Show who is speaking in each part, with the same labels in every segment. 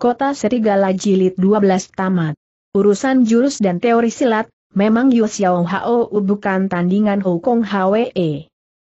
Speaker 1: Kota Serigala Jilid 12 Tamat. Urusan jurus dan teori silat, memang Yu Xiao Hao bukan tandingan Hukong Hwe.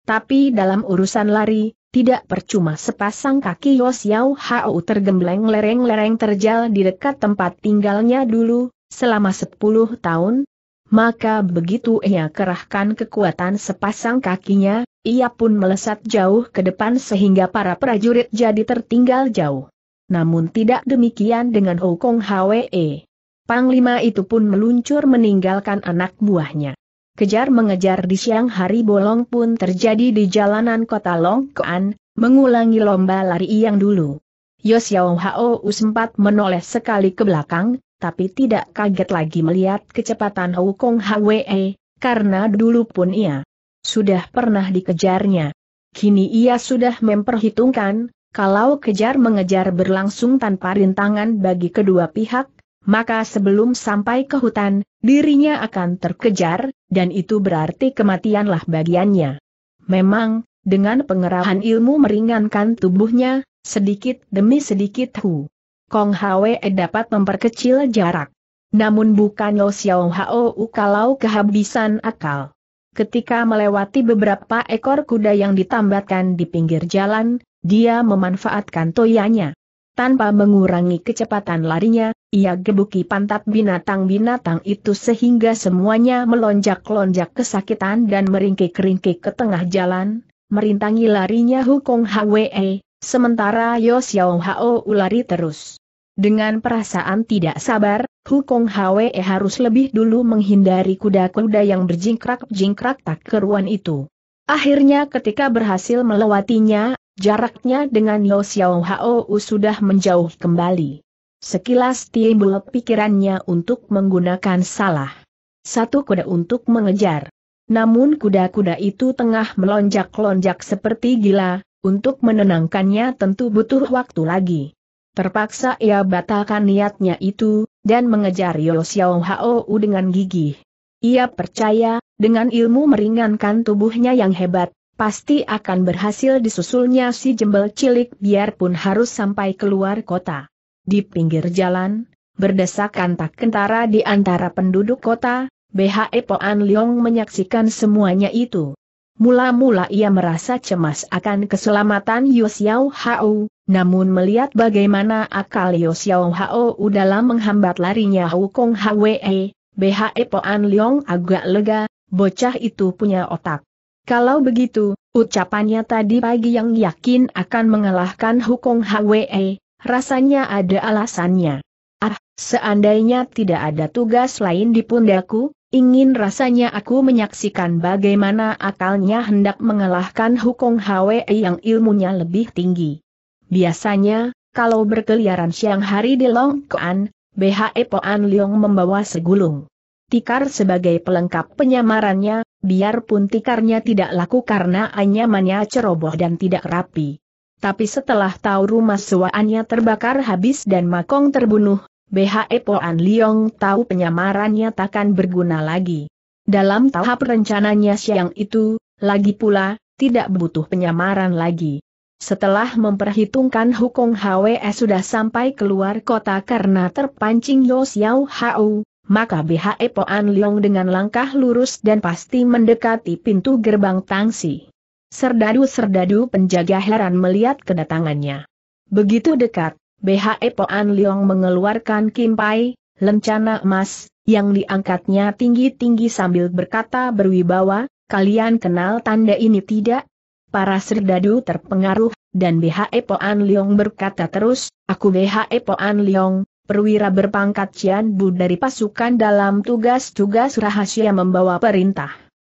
Speaker 1: Tapi dalam urusan lari, tidak percuma sepasang kaki Yu Xiao Hao tergembleng lereng-lereng terjal di dekat tempat tinggalnya dulu, selama 10 tahun. Maka begitu ia kerahkan kekuatan sepasang kakinya, ia pun melesat jauh ke depan sehingga para prajurit jadi tertinggal jauh. Namun tidak demikian dengan Hukong Hwe. Panglima itu pun meluncur meninggalkan anak buahnya. Kejar mengejar di siang hari bolong pun terjadi di jalanan kota Longkoan, mengulangi lomba lari yang dulu. Yosiao Hao sempat menoleh sekali ke belakang, tapi tidak kaget lagi melihat kecepatan Hukong Hwe, karena dulu pun ia sudah pernah dikejarnya. Kini ia sudah memperhitungkan, kalau kejar-mengejar berlangsung tanpa rintangan bagi kedua pihak, maka sebelum sampai ke hutan, dirinya akan terkejar, dan itu berarti kematianlah bagiannya. Memang, dengan pengerahan ilmu meringankan tubuhnya, sedikit demi sedikit Hu Kong Hwe dapat memperkecil jarak. Namun bukan Yo Xiao Hao kalau kehabisan akal. Ketika melewati beberapa ekor kuda yang ditambatkan di pinggir jalan, dia memanfaatkan toyanya. Tanpa mengurangi kecepatan larinya, ia gebuki pantat binatang-binatang itu sehingga semuanya melonjak-lonjak kesakitan dan meringkik-ringkik ke tengah jalan, merintangi larinya Hukong Hwe, sementara Yo Xiao Hao lari terus. Dengan perasaan tidak sabar, Hukong Hwe harus lebih dulu menghindari kuda-kuda yang berjingkrak-jingkrak tak keruan itu. Akhirnya ketika berhasil melewatinya, Jaraknya dengan Yo Xiao Hao sudah menjauh kembali. Sekilas timbul pikirannya untuk menggunakan salah. Satu kuda untuk mengejar. Namun kuda-kuda itu tengah melonjak-lonjak seperti gila, untuk menenangkannya tentu butuh waktu lagi. Terpaksa ia batalkan niatnya itu, dan mengejar Yo Xiao Hao dengan gigih. Ia percaya, dengan ilmu meringankan tubuhnya yang hebat, Pasti akan berhasil disusulnya si jembel cilik biarpun harus sampai keluar kota. Di pinggir jalan, berdesakan tak kentara di antara penduduk kota, BHE Poan Leong menyaksikan semuanya itu. Mula-mula ia merasa cemas akan keselamatan Yosiao Hao, namun melihat bagaimana akal Yosiao Hao dalam menghambat larinya Hukong Hwe, BHE Poan Leong agak lega, bocah itu punya otak. Kalau begitu, ucapannya tadi pagi yang yakin akan mengalahkan hukum Hwe, rasanya ada alasannya. Ah, seandainya tidak ada tugas lain di pundaku, ingin rasanya aku menyaksikan bagaimana akalnya hendak mengalahkan hukum Hwe yang ilmunya lebih tinggi. Biasanya, kalau berkeliaran siang hari di Long Longkoan, BHE Poan Leong membawa segulung tikar sebagai pelengkap penyamarannya, biarpun tikarnya tidak laku karena anyamannya ceroboh dan tidak rapi. Tapi setelah tahu rumah suaannya terbakar habis dan Makong terbunuh, BHE Poan Liong tahu penyamarannya takkan berguna lagi. Dalam tahap rencananya siang itu, lagi pula, tidak butuh penyamaran lagi. Setelah memperhitungkan Hukong HWE sudah sampai keluar kota karena terpancing Yo Xiao Hao, maka BHE Poan Leong dengan langkah lurus dan pasti mendekati pintu gerbang Tangsi. Serdadu-serdadu penjaga heran melihat kedatangannya. Begitu dekat, BHE Poan Leong mengeluarkan kimpai, lencana emas, yang diangkatnya tinggi-tinggi sambil berkata berwibawa, kalian kenal tanda ini tidak? Para serdadu terpengaruh, dan BHE Poan Leong berkata terus, aku BHE Poan Leong, perwira berpangkat Cian Bu dari pasukan dalam tugas-tugas rahasia membawa perintah.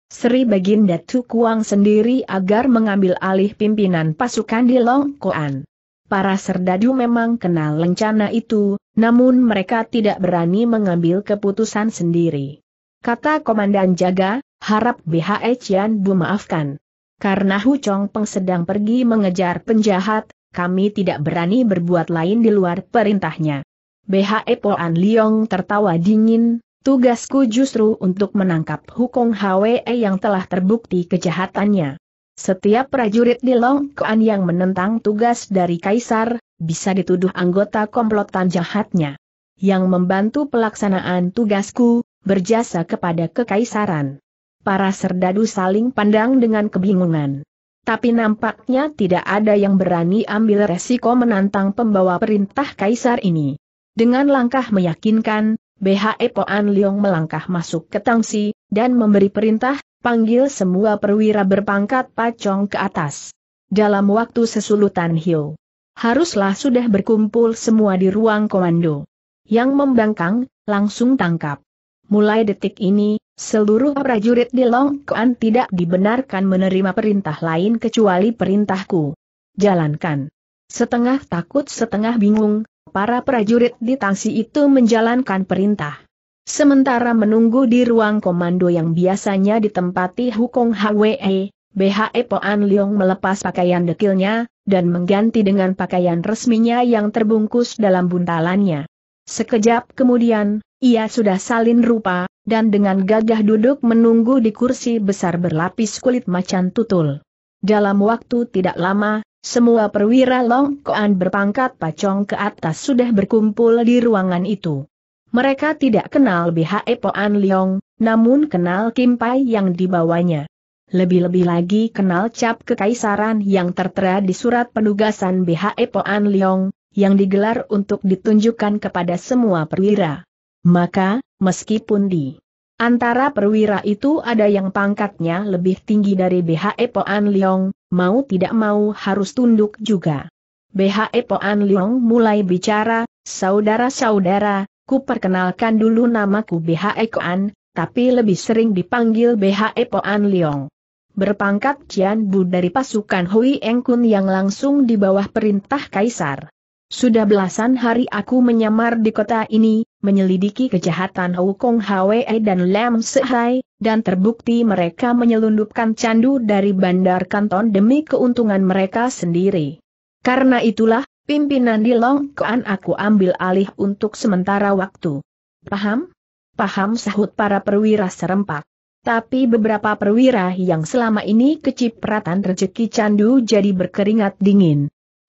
Speaker 1: Sri Baginda Tukuang sendiri agar mengambil alih pimpinan pasukan di Longkoan. Para serdadu memang kenal lencana itu, namun mereka tidak berani mengambil keputusan sendiri. Kata Komandan Jaga, harap BHE Cian Bu maafkan. Karena Hu Chong Peng sedang pergi mengejar penjahat, kami tidak berani berbuat lain di luar perintahnya. BHE Poan Liong tertawa dingin, tugasku justru untuk menangkap Hukong Hwe e yang telah terbukti kejahatannya. Setiap prajurit di Longkoan yang menentang tugas dari Kaisar, bisa dituduh anggota komplotan jahatnya. Yang membantu pelaksanaan tugasku, berjasa kepada kekaisaran. Para serdadu saling pandang dengan kebingungan. Tapi nampaknya tidak ada yang berani ambil resiko menantang pembawa perintah Kaisar ini. Dengan langkah meyakinkan, BHE Poan Liong melangkah masuk ke Tangsi, dan memberi perintah, panggil semua perwira berpangkat pacong ke atas. Dalam waktu sesulutan Hio, haruslah sudah berkumpul semua di ruang komando. Yang membangkang, langsung tangkap. Mulai detik ini, seluruh prajurit di Long Kuan tidak dibenarkan menerima perintah lain kecuali perintahku. Jalankan. Setengah takut setengah bingung, Para prajurit di tangsi itu menjalankan perintah. Sementara menunggu di ruang komando yang biasanya ditempati Hukong Hwe, BHE Poan Leong melepas pakaian dekilnya, dan mengganti dengan pakaian resminya yang terbungkus dalam buntalannya. Sekejap kemudian, ia sudah salin rupa, dan dengan gagah duduk menunggu di kursi besar berlapis kulit macan tutul. Dalam waktu tidak lama, semua perwira Koan berpangkat pacong ke atas sudah berkumpul di ruangan itu. Mereka tidak kenal BHE Poan Leong, namun kenal Kim Pai yang dibawanya. Lebih-lebih lagi kenal cap kekaisaran yang tertera di surat penugasan BHE Poan Leong, yang digelar untuk ditunjukkan kepada semua perwira. Maka, meskipun di Antara perwira itu ada yang pangkatnya lebih tinggi dari BHE Poan Leong, mau tidak mau harus tunduk juga. BHE Poan Leong mulai bicara, saudara-saudara, ku perkenalkan dulu namaku BHE Koan, tapi lebih sering dipanggil BHE Poan Leong. Berpangkat Cian Bu dari pasukan Hui Eng Kun yang langsung di bawah perintah Kaisar. Sudah belasan hari aku menyamar di kota ini, menyelidiki kejahatan Hukong Hwe dan Lam Sehai, dan terbukti mereka menyelundupkan candu dari bandar kanton demi keuntungan mereka sendiri. Karena itulah, pimpinan di Long Kuan aku ambil alih untuk sementara waktu. Paham? Paham sahut para perwira serempak. Tapi beberapa perwira yang selama ini kecipratan rejeki candu jadi berkeringat dingin.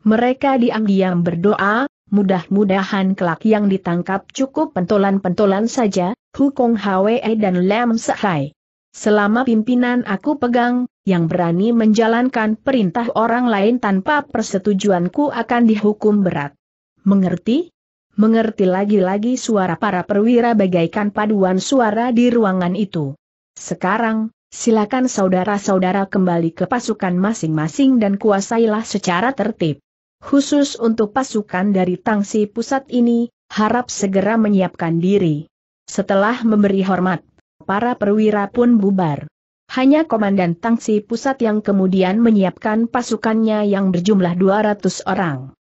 Speaker 1: Mereka diam-diam berdoa, mudah-mudahan kelak yang ditangkap cukup pentolan-pentolan saja, Hukong Hwe dan Lam Sehai. Selama pimpinan aku pegang, yang berani menjalankan perintah orang lain tanpa persetujuanku akan dihukum berat. Mengerti? Mengerti lagi-lagi suara para perwira bagaikan paduan suara di ruangan itu. Sekarang, silakan saudara-saudara kembali ke pasukan masing-masing dan kuasailah secara tertib. Khusus untuk pasukan dari Tangsi Pusat ini, harap segera menyiapkan diri. Setelah memberi hormat, para perwira pun bubar. Hanya Komandan Tangsi Pusat yang kemudian menyiapkan pasukannya yang berjumlah 200 orang.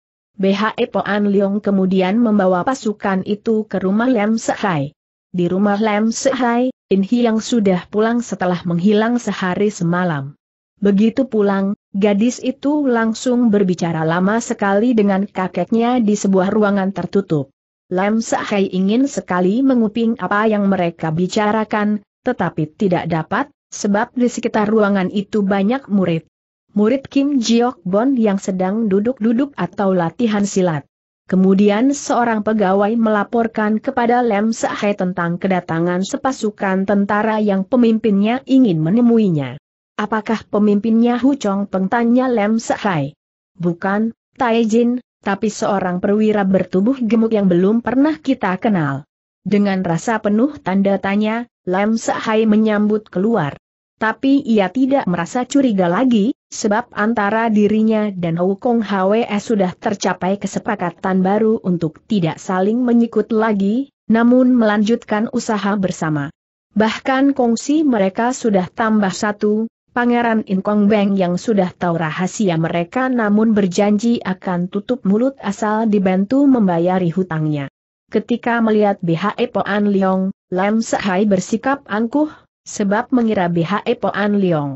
Speaker 1: BHE Poan Leong kemudian membawa pasukan itu ke rumah Lem Sehai. Di rumah Lem Sehai, Hi yang sudah pulang setelah menghilang sehari semalam. Begitu pulang, Gadis itu langsung berbicara lama sekali dengan kakeknya di sebuah ruangan tertutup. Lam Sahai ingin sekali menguping apa yang mereka bicarakan, tetapi tidak dapat, sebab di sekitar ruangan itu banyak murid. Murid Kim Jiok Bon yang sedang duduk-duduk atau latihan silat. Kemudian seorang pegawai melaporkan kepada Lem Sahai tentang kedatangan sepasukan tentara yang pemimpinnya ingin menemuinya. Apakah pemimpinnya Hu Chong Peng tanya Lem Sahai? Bukan, Tai Jin, tapi seorang perwira bertubuh gemuk yang belum pernah kita kenal. Dengan rasa penuh tanda tanya, Lem Sahai menyambut keluar. Tapi ia tidak merasa curiga lagi, sebab antara dirinya dan Hu Kong Hwe sudah tercapai kesepakatan baru untuk tidak saling menyikut lagi, namun melanjutkan usaha bersama. Bahkan kongsi mereka sudah tambah satu, Pangeran Inkong Beng yang sudah tahu rahasia mereka namun berjanji akan tutup mulut asal dibantu membayari hutangnya. Ketika melihat BHE Poan Leong, Lam Sehai bersikap angkuh, sebab mengira BHE Poan Leong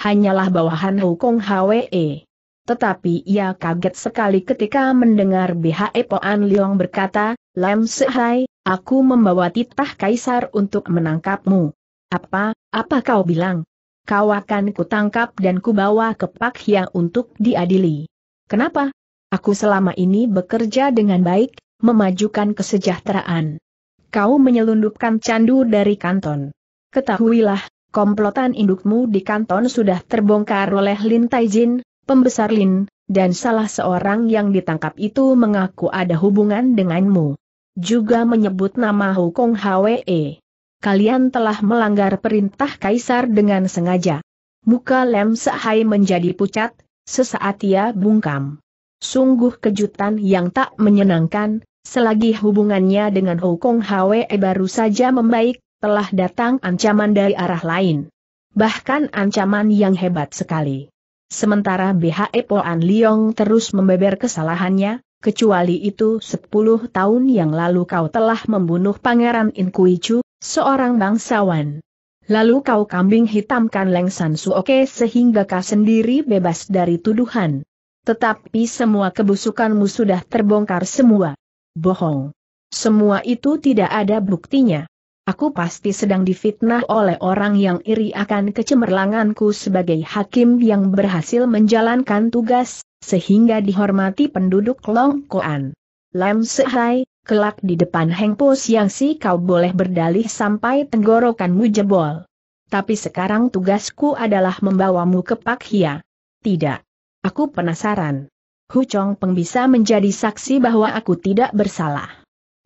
Speaker 1: hanyalah bawahan Hukong HWE. Tetapi ia kaget sekali ketika mendengar BHE Poan Leong berkata, Lam Sehai, aku membawa titah kaisar untuk menangkapmu. Apa, apa kau bilang? Kau akan kutangkap dan kubawa ke Pak Hia untuk diadili. Kenapa? Aku selama ini bekerja dengan baik, memajukan kesejahteraan. Kau menyelundupkan candu dari kanton. Ketahuilah, komplotan indukmu di kanton sudah terbongkar oleh Lin Taijin, pembesar Lin, dan salah seorang yang ditangkap itu mengaku ada hubungan denganmu. Juga menyebut nama Hukong Hwe kalian telah melanggar perintah kaisar dengan sengaja. Muka Lem Sehai menjadi pucat, sesaat ia bungkam. Sungguh kejutan yang tak menyenangkan, selagi hubungannya dengan Hukong Hwe baru saja membaik, telah datang ancaman dari arah lain. Bahkan ancaman yang hebat sekali. Sementara BHE Poan Liong terus membeber kesalahannya, kecuali itu 10 tahun yang lalu kau telah membunuh Pangeran Inkuichu, seorang bangsawan. Lalu kau kambing hitamkan Leng San Suoke sehingga kau sendiri bebas dari tuduhan. Tetapi semua kebusukanmu sudah terbongkar semua. Bohong. Semua itu tidak ada buktinya. Aku pasti sedang difitnah oleh orang yang iri akan kecemerlanganku sebagai hakim yang berhasil menjalankan tugas, sehingga dihormati penduduk Longkoan. Lam Sehai, kelak di depan Heng Po Siang Si kau boleh berdalih sampai tenggorokanmu jebol. Tapi sekarang tugasku adalah membawamu ke Pak Hia. Tidak. Aku penasaran. Hu Chong Peng bisa menjadi saksi bahwa aku tidak bersalah.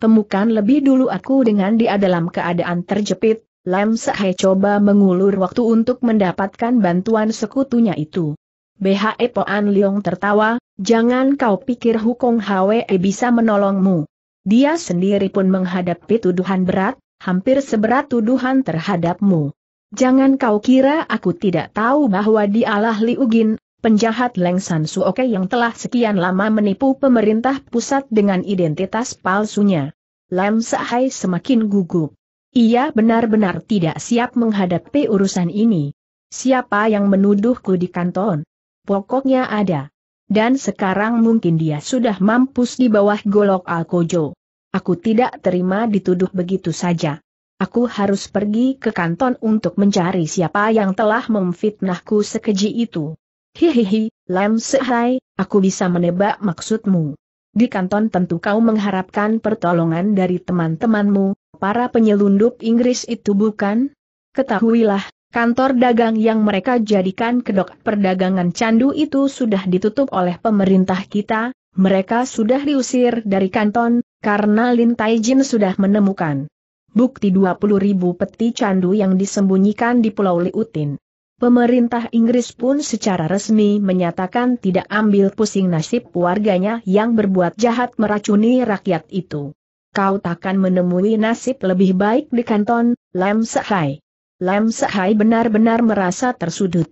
Speaker 1: Temukan lebih dulu aku dengan dia dalam keadaan terjepit, Lam Sahe coba mengulur waktu untuk mendapatkan bantuan sekutunya itu. BHE Poan Leong tertawa, jangan kau pikir Hukong Hwe bisa menolongmu. Dia sendiri pun menghadapi tuduhan berat, hampir seberat tuduhan terhadapmu. Jangan kau kira aku tidak tahu bahwa dialah Liugin, penjahat Leng San Suoke yang telah sekian lama menipu pemerintah pusat dengan identitas palsunya. Lam Sahai semakin gugup. Ia benar-benar tidak siap menghadapi urusan ini. Siapa yang menuduhku di kanton? Pokoknya ada dan sekarang mungkin dia sudah mampus di bawah golok Alkojo. Aku tidak terima dituduh begitu saja. Aku harus pergi ke kanton untuk mencari siapa yang telah memfitnahku sekeji itu. Hihihi, Lam Sehai, aku bisa menebak maksudmu. Di kanton tentu kau mengharapkan pertolongan dari teman-temanmu, para penyelundup Inggris itu bukan? Ketahuilah, Kantor dagang yang mereka jadikan kedok perdagangan candu itu sudah ditutup oleh pemerintah kita, mereka sudah diusir dari kanton, karena Lin Taijin sudah menemukan bukti 20 ribu peti candu yang disembunyikan di Pulau Liutin. Pemerintah Inggris pun secara resmi menyatakan tidak ambil pusing nasib warganya yang berbuat jahat meracuni rakyat itu. Kau takkan menemui nasib lebih baik di kanton, Lem Sehai. Lam Sehai benar-benar merasa tersudut.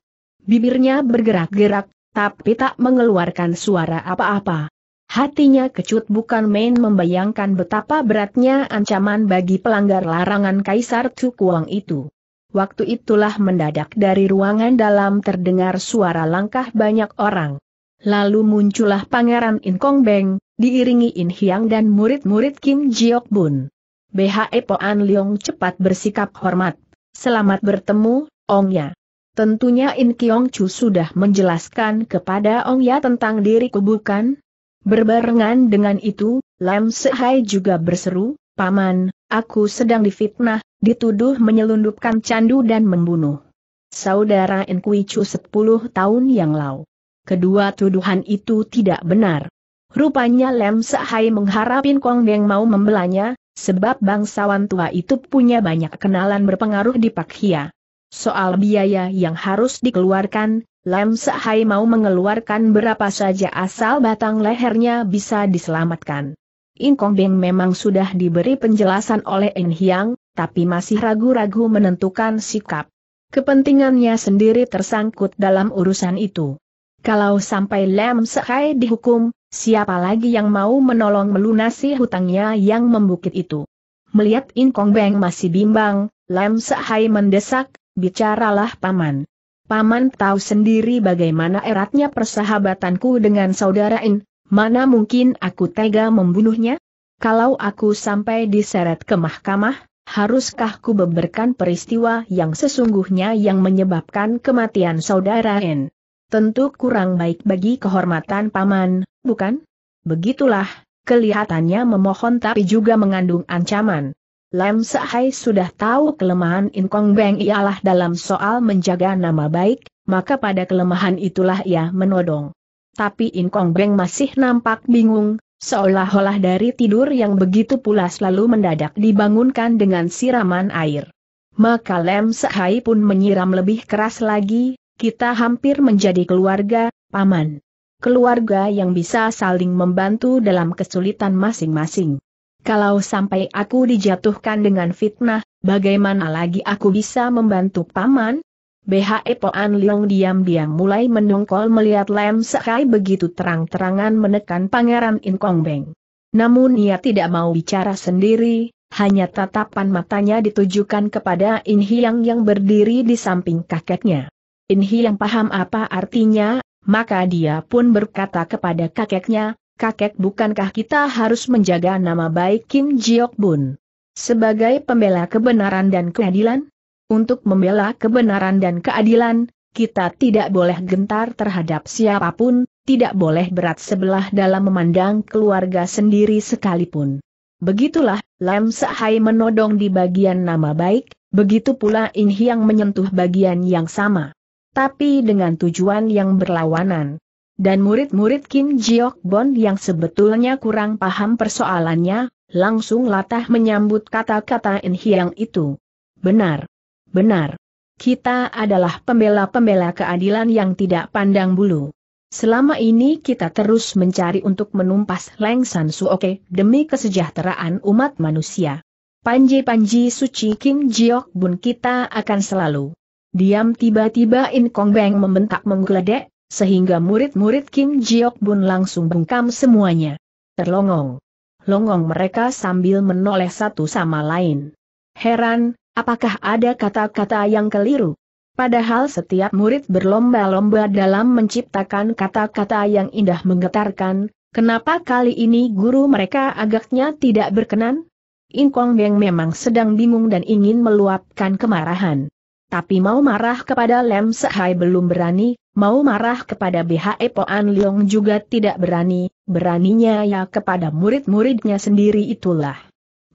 Speaker 1: Bibirnya bergerak-gerak, tapi tak mengeluarkan suara apa-apa. Hatinya kecut bukan main membayangkan betapa beratnya ancaman bagi pelanggar larangan Kaisar Tukuang itu. Waktu itulah mendadak dari ruangan dalam terdengar suara langkah banyak orang. Lalu muncullah Pangeran In Kong Beng, diiringi In Hiang dan murid-murid Kim Jiok Bun. BHE Poan Leong cepat bersikap hormat. Selamat bertemu, Ong Ya. Tentunya In Kiong Chu sudah menjelaskan kepada Ong Ya tentang diriku bukan? Berbarengan dengan itu, Lam Sehai juga berseru, Paman, aku sedang difitnah, dituduh menyelundupkan candu dan membunuh. Saudara In Kui Chu 10 tahun yang lalu. Kedua tuduhan itu tidak benar. Rupanya Lem Sehai mengharapin Kong Deng mau membelanya, Sebab bangsawan tua itu punya banyak kenalan berpengaruh di Pak Hia. Soal biaya yang harus dikeluarkan, Lam Sahai mau mengeluarkan berapa saja asal batang lehernya bisa diselamatkan. Inkong Beng memang sudah diberi penjelasan oleh In Hiang, tapi masih ragu-ragu menentukan sikap. Kepentingannya sendiri tersangkut dalam urusan itu. Kalau sampai Lem Sekai dihukum, siapa lagi yang mau menolong melunasi hutangnya yang membukit itu? Melihat In Kong Beng masih bimbang, Lem Sekai mendesak, bicaralah paman. Paman tahu sendiri bagaimana eratnya persahabatanku dengan saudara In, mana mungkin aku tega membunuhnya? Kalau aku sampai diseret ke mahkamah, haruskah ku beberkan peristiwa yang sesungguhnya yang menyebabkan kematian saudara N? tentu kurang baik bagi kehormatan paman, bukan? Begitulah, kelihatannya memohon tapi juga mengandung ancaman. Lem Sahai sudah tahu kelemahan Inkong Beng ialah dalam soal menjaga nama baik, maka pada kelemahan itulah ia menodong. Tapi Inkong Beng masih nampak bingung, seolah-olah dari tidur yang begitu pulas lalu mendadak dibangunkan dengan siraman air. Maka Lem Sahai pun menyiram lebih keras lagi, kita hampir menjadi keluarga, paman. Keluarga yang bisa saling membantu dalam kesulitan masing-masing. Kalau sampai aku dijatuhkan dengan fitnah, bagaimana lagi aku bisa membantu paman? BHE An Liang diam-diam mulai mendongkol melihat Lam Sekai begitu terang-terangan menekan Pangeran In Kong Beng. Namun ia tidak mau bicara sendiri, hanya tatapan matanya ditujukan kepada In Hiang yang berdiri di samping kakeknya. Inhi yang paham apa artinya, maka dia pun berkata kepada kakeknya, kakek bukankah kita harus menjaga nama baik Kim Jiok Bun? Sebagai pembela kebenaran dan keadilan? Untuk membela kebenaran dan keadilan, kita tidak boleh gentar terhadap siapapun, tidak boleh berat sebelah dalam memandang keluarga sendiri sekalipun. Begitulah, Lam Sahai menodong di bagian nama baik, begitu pula Inhi yang menyentuh bagian yang sama tapi dengan tujuan yang berlawanan. Dan murid-murid Kim Jiok Bon yang sebetulnya kurang paham persoalannya, langsung latah menyambut kata-kata In Hiang itu. Benar. Benar. Kita adalah pembela-pembela keadilan yang tidak pandang bulu. Selama ini kita terus mencari untuk menumpas Leng San Suoke demi kesejahteraan umat manusia. Panji-panji suci Kim Jiok Bun kita akan selalu Diam tiba-tiba In Kong Beng membentak menggeledek, sehingga murid-murid Kim Jiok Bun langsung bungkam semuanya. Terlongong. Longong mereka sambil menoleh satu sama lain. Heran, apakah ada kata-kata yang keliru? Padahal setiap murid berlomba-lomba dalam menciptakan kata-kata yang indah menggetarkan, kenapa kali ini guru mereka agaknya tidak berkenan? Kong Beng memang sedang bingung dan ingin meluapkan kemarahan tapi mau marah kepada Lem Sehai belum berani, mau marah kepada BHE Poan Leong juga tidak berani, beraninya ya kepada murid-muridnya sendiri itulah.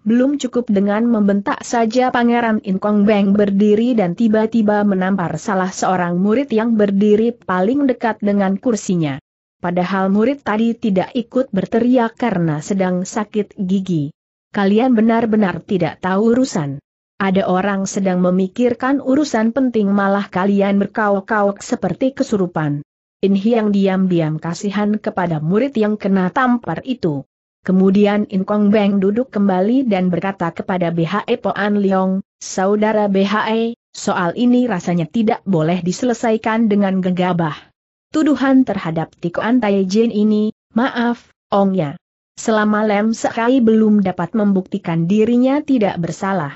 Speaker 1: Belum cukup dengan membentak saja Pangeran Inkong Beng berdiri dan tiba-tiba menampar salah seorang murid yang berdiri paling dekat dengan kursinya. Padahal murid tadi tidak ikut berteriak karena sedang sakit gigi. Kalian benar-benar tidak tahu urusan. Ada orang sedang memikirkan urusan penting malah kalian berkauk-kauk seperti kesurupan. In Hiang diam-diam kasihan kepada murid yang kena tampar itu. Kemudian In Kong Beng duduk kembali dan berkata kepada BHE Poan Leong, Saudara BHE, soal ini rasanya tidak boleh diselesaikan dengan gegabah. Tuduhan terhadap Tikoan Tai Jin ini, maaf, Ong Ongnya. Selama Lem Sekai belum dapat membuktikan dirinya tidak bersalah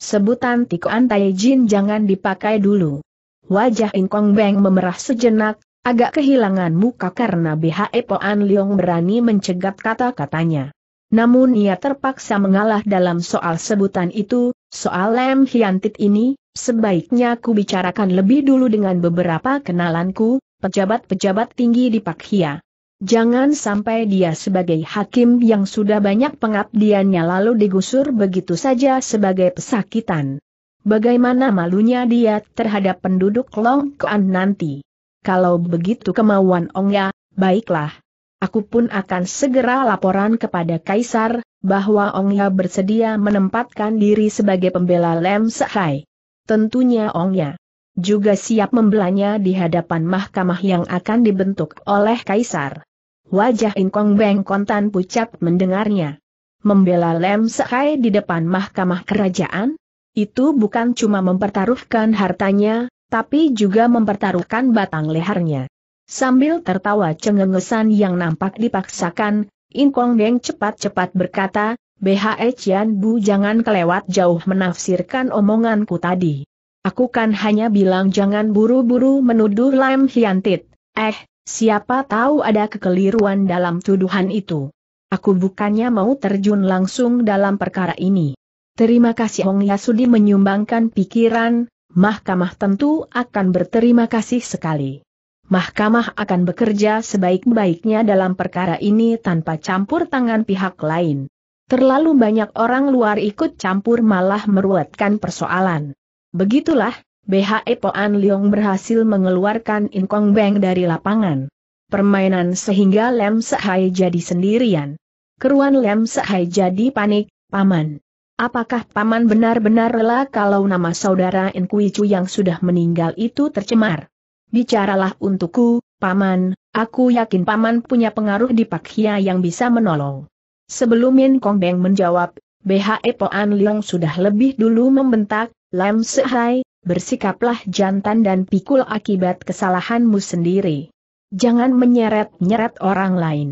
Speaker 1: Sebutan Tiko Antai Jin jangan dipakai dulu. Wajah Ingkong Beng memerah sejenak, agak kehilangan muka karena BHE Poan Leong berani mencegat kata-katanya. Namun ia terpaksa mengalah dalam soal sebutan itu, soal lem hiantit ini, sebaiknya ku bicarakan lebih dulu dengan beberapa kenalanku, pejabat-pejabat tinggi di Pak Hia. Jangan sampai dia sebagai hakim yang sudah banyak pengabdiannya lalu digusur begitu saja sebagai pesakitan. Bagaimana malunya dia terhadap penduduk Long Kuan nanti? Kalau begitu kemauan Ong Ya, baiklah. Aku pun akan segera laporan kepada Kaisar, bahwa Ong Ya bersedia menempatkan diri sebagai pembela Lem Sehai. Tentunya Ong Ya juga siap membelanya di hadapan mahkamah yang akan dibentuk oleh Kaisar. Wajah Inkong Beng Kontan pucat mendengarnya. Membela Lem Sekai di depan mahkamah kerajaan? Itu bukan cuma mempertaruhkan hartanya, tapi juga mempertaruhkan batang lehernya. Sambil tertawa cengengesan yang nampak dipaksakan, Inkong Beng cepat-cepat berkata, BHE Cian Bu jangan kelewat jauh menafsirkan omonganku tadi. Aku kan hanya bilang jangan buru-buru menuduh Lam Hiantit. Eh, Siapa tahu ada kekeliruan dalam tuduhan itu. Aku bukannya mau terjun langsung dalam perkara ini. Terima kasih Hong Yasudi menyumbangkan pikiran, mahkamah tentu akan berterima kasih sekali. Mahkamah akan bekerja sebaik-baiknya dalam perkara ini tanpa campur tangan pihak lain. Terlalu banyak orang luar ikut campur malah meruatkan persoalan. Begitulah, BHE Poan Leong berhasil mengeluarkan In Kong Beng dari lapangan. Permainan sehingga Lem Sehai jadi sendirian. Keruan Lem Sehai jadi panik, Paman. Apakah Paman benar-benar rela kalau nama saudara In Kui Chu yang sudah meninggal itu tercemar? Bicaralah untukku, Paman, aku yakin Paman punya pengaruh di Pak Hia yang bisa menolong. Sebelum In Kong Beng menjawab, BHE Poan Leong sudah lebih dulu membentak, Lem Sehai, bersikaplah jantan dan pikul akibat kesalahanmu sendiri. Jangan menyeret-nyeret orang lain.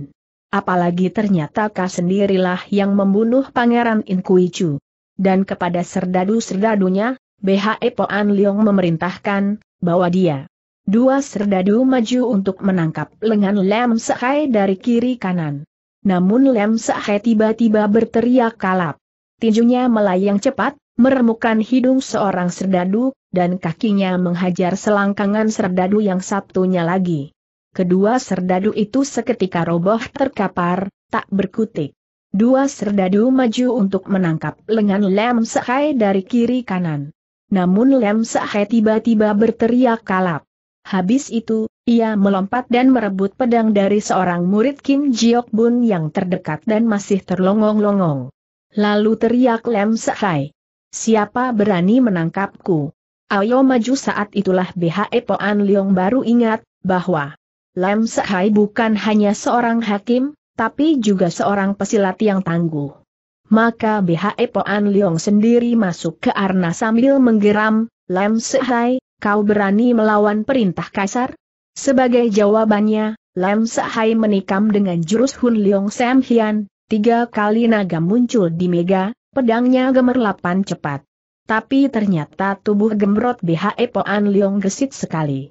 Speaker 1: Apalagi ternyata kau sendirilah yang membunuh Pangeran Inkuicu. Dan kepada serdadu-serdadunya, BHE Poan Leong memerintahkan, bahwa dia. Dua serdadu maju untuk menangkap lengan Lem Sehai dari kiri kanan. Namun Lem Sehai tiba-tiba berteriak kalap. Tinjunya melayang cepat, meremukan hidung seorang serdadu, dan kakinya menghajar selangkangan serdadu yang satunya lagi. Kedua serdadu itu seketika roboh terkapar, tak berkutik. Dua serdadu maju untuk menangkap lengan Lem Sekai dari kiri kanan. Namun Lem Sekai tiba-tiba berteriak kalap. Habis itu, ia melompat dan merebut pedang dari seorang murid Kim Jiok Bun yang terdekat dan masih terlongong-longong. Lalu teriak Lem Sekai siapa berani menangkapku? Ayo maju saat itulah BHE Poan Leong baru ingat, bahwa Lam Sehai bukan hanya seorang hakim, tapi juga seorang pesilat yang tangguh. Maka BHE Poan Leong sendiri masuk ke Arna sambil menggeram, Lam Sehai, kau berani melawan perintah kasar? Sebagai jawabannya, Lam Sehai menikam dengan jurus Hun Leong Sam Hian, tiga kali naga muncul di Mega, Pedangnya gemerlapan cepat. Tapi ternyata tubuh gemrot BHE Poan Leong gesit sekali.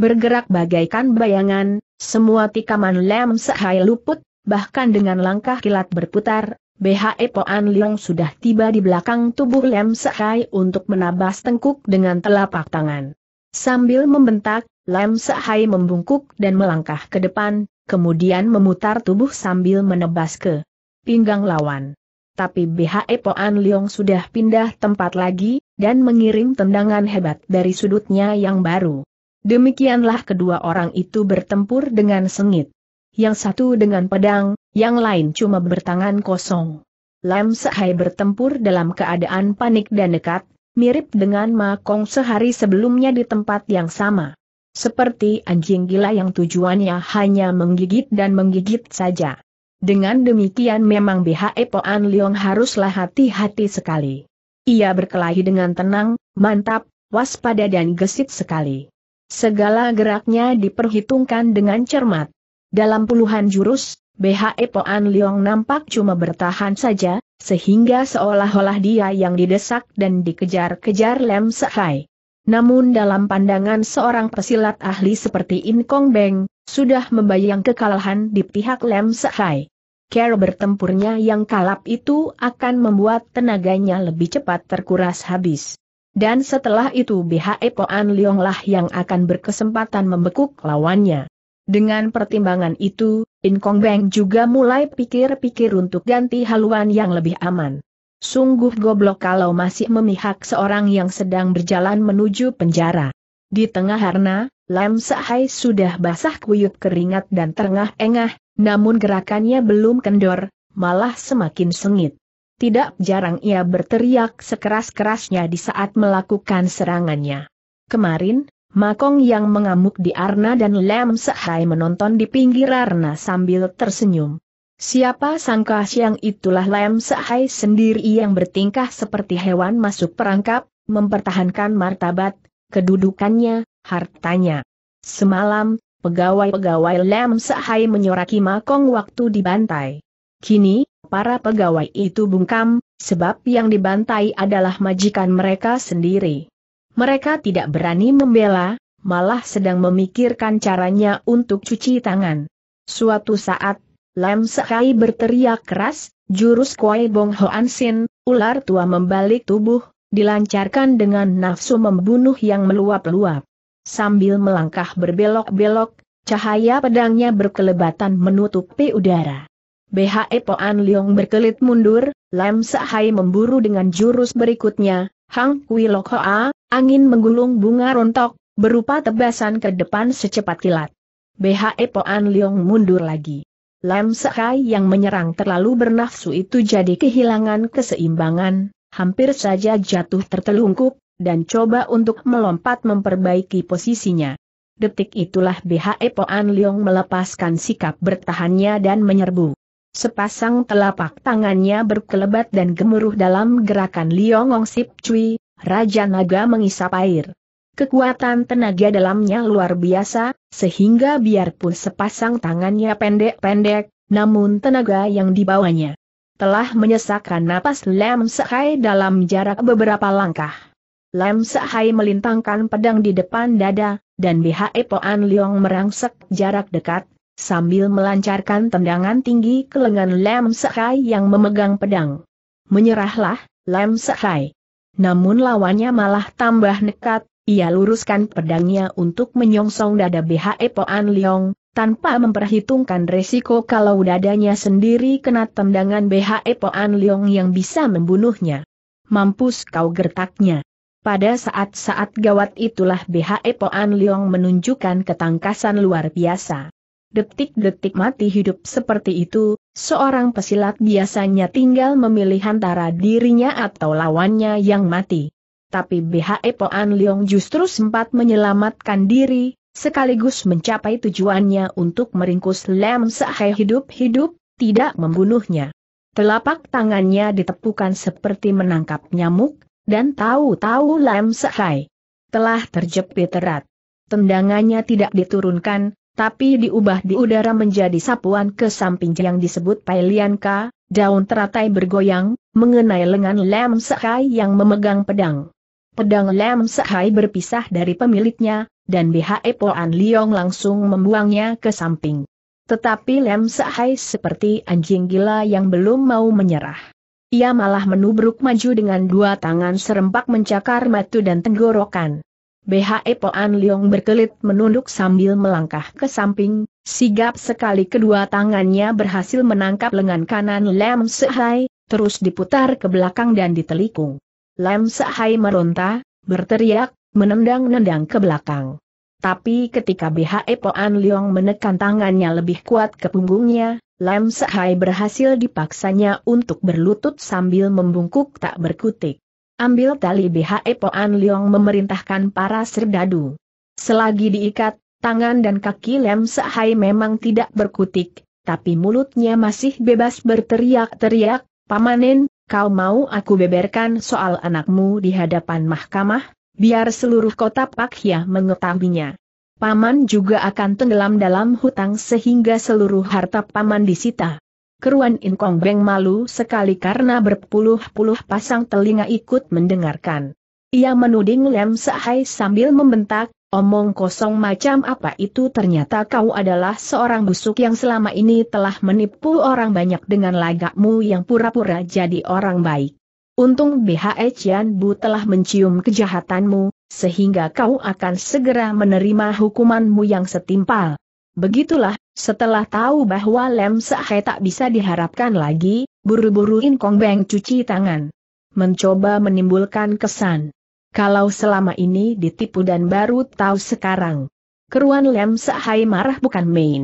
Speaker 1: Bergerak bagaikan bayangan, semua tikaman lem sehai luput, bahkan dengan langkah kilat berputar, BHE Poan Leong sudah tiba di belakang tubuh Lem Sehai untuk menabas tengkuk dengan telapak tangan. Sambil membentak, Lem Sehai membungkuk dan melangkah ke depan, kemudian memutar tubuh sambil menebas ke pinggang lawan tapi BHE Poan Leong sudah pindah tempat lagi, dan mengirim tendangan hebat dari sudutnya yang baru. Demikianlah kedua orang itu bertempur dengan sengit. Yang satu dengan pedang, yang lain cuma bertangan kosong. Lam Sehai bertempur dalam keadaan panik dan dekat, mirip dengan Ma Kong sehari sebelumnya di tempat yang sama. Seperti anjing gila yang tujuannya hanya menggigit dan menggigit saja. Dengan demikian memang BHE Poan Leong haruslah hati-hati sekali. Ia berkelahi dengan tenang, mantap, waspada dan gesit sekali. Segala geraknya diperhitungkan dengan cermat. Dalam puluhan jurus, BHE Poan Leong nampak cuma bertahan saja, sehingga seolah-olah dia yang didesak dan dikejar-kejar Lem Sehai. Namun dalam pandangan seorang pesilat ahli seperti In Kong Beng, sudah membayang kekalahan di pihak Lem Sehai. Care bertempurnya yang kalap itu akan membuat tenaganya lebih cepat terkuras habis. Dan setelah itu BHE Poan lah yang akan berkesempatan membekuk lawannya. Dengan pertimbangan itu, In Kong Beng juga mulai pikir-pikir untuk ganti haluan yang lebih aman. Sungguh goblok kalau masih memihak seorang yang sedang berjalan menuju penjara. Di tengah harna, Lam Sahai sudah basah kuyup keringat dan terengah-engah, namun gerakannya belum kendor, malah semakin sengit. Tidak jarang ia berteriak sekeras-kerasnya di saat melakukan serangannya. Kemarin, Makong yang mengamuk di Arna dan Lam Sehai menonton di pinggir Arna sambil tersenyum. Siapa sangka siang itulah Lem Sahai sendiri yang bertingkah seperti hewan masuk perangkap, mempertahankan martabat, kedudukannya, hartanya. Semalam, pegawai-pegawai Lem Sahai menyoraki Makong waktu dibantai. Kini, para pegawai itu bungkam, sebab yang dibantai adalah majikan mereka sendiri. Mereka tidak berani membela, malah sedang memikirkan caranya untuk cuci tangan. Suatu saat, Lam Sehai berteriak keras, jurus Kuai Bong Hoan Sin, ular tua membalik tubuh, dilancarkan dengan nafsu membunuh yang meluap-luap. Sambil melangkah berbelok-belok, cahaya pedangnya berkelebatan menutupi udara. BHE Poan Leong berkelit mundur, Lam Sehai memburu dengan jurus berikutnya, Hang Kui Lok Hoa, angin menggulung bunga rontok, berupa tebasan ke depan secepat kilat. BHE Poan Leong mundur lagi. Lem Sekai yang menyerang terlalu bernafsu itu jadi kehilangan keseimbangan, hampir saja jatuh tertelungkup, dan coba untuk melompat memperbaiki posisinya. Detik itulah BHE Poan Leong melepaskan sikap bertahannya dan menyerbu. Sepasang telapak tangannya berkelebat dan gemuruh dalam gerakan Leong Ong Sip Cui, Raja Naga mengisap air. Kekuatan tenaga dalamnya luar biasa, sehingga biarpun sepasang tangannya pendek-pendek, namun tenaga yang dibawanya telah menyesakkan napas Lam Sehai dalam jarak beberapa langkah. Lam Sehai melintangkan pedang di depan dada, dan BHE Poan Leong merangsek jarak dekat, sambil melancarkan tendangan tinggi ke lengan Lam Sehai yang memegang pedang. Menyerahlah, Lam Sehai. Namun lawannya malah tambah nekat, ia luruskan pedangnya untuk menyongsong dada BHE Poan Leong, tanpa memperhitungkan resiko kalau dadanya sendiri kena tendangan BHE Poan Leong yang bisa membunuhnya. Mampus kau gertaknya. Pada saat-saat gawat itulah BHE Poan Leong menunjukkan ketangkasan luar biasa. Detik-detik mati hidup seperti itu, seorang pesilat biasanya tinggal memilih antara dirinya atau lawannya yang mati tapi BHE Poan Leong justru sempat menyelamatkan diri, sekaligus mencapai tujuannya untuk meringkus Lam Sahe hidup-hidup, tidak membunuhnya. Telapak tangannya ditepukan seperti menangkap nyamuk, dan tahu-tahu Lam Sahai telah terjepit erat. Tendangannya tidak diturunkan, tapi diubah di udara menjadi sapuan ke samping yang disebut Pailianka, daun teratai bergoyang, mengenai lengan Lam Sekai yang memegang pedang pedang lem sehai berpisah dari pemiliknya, dan BHE Poan Liong langsung membuangnya ke samping. Tetapi lem sehai seperti anjing gila yang belum mau menyerah. Ia malah menubruk maju dengan dua tangan serempak mencakar matu dan tenggorokan. BHE Poan Liong berkelit menunduk sambil melangkah ke samping, sigap sekali kedua tangannya berhasil menangkap lengan kanan lem sehai, terus diputar ke belakang dan ditelikung. Lam Sahai meronta, berteriak, menendang-nendang ke belakang. Tapi ketika BHE Poan Leong menekan tangannya lebih kuat ke punggungnya, Lam Sahai berhasil dipaksanya untuk berlutut sambil membungkuk tak berkutik. Ambil tali BHE Poan Leong memerintahkan para serdadu. Selagi diikat, tangan dan kaki Lam Sahai memang tidak berkutik, tapi mulutnya masih bebas berteriak-teriak, pamanin kau mau aku beberkan soal anakmu di hadapan mahkamah, biar seluruh kota Pakhya mengetahuinya. Paman juga akan tenggelam dalam hutang sehingga seluruh harta paman disita. Keruan Inkong Beng malu sekali karena berpuluh-puluh pasang telinga ikut mendengarkan. Ia menuding Lem Sahai sambil membentak, Omong kosong macam apa itu ternyata kau adalah seorang busuk yang selama ini telah menipu orang banyak dengan lagakmu yang pura-pura jadi orang baik. Untung BHE Cian Bu telah mencium kejahatanmu, sehingga kau akan segera menerima hukumanmu yang setimpal. Begitulah, setelah tahu bahwa Lem Sahe tak bisa diharapkan lagi, buru-buru Kong Beng cuci tangan. Mencoba menimbulkan kesan kalau selama ini ditipu dan baru tahu sekarang. Keruan Lem Sahai marah bukan main.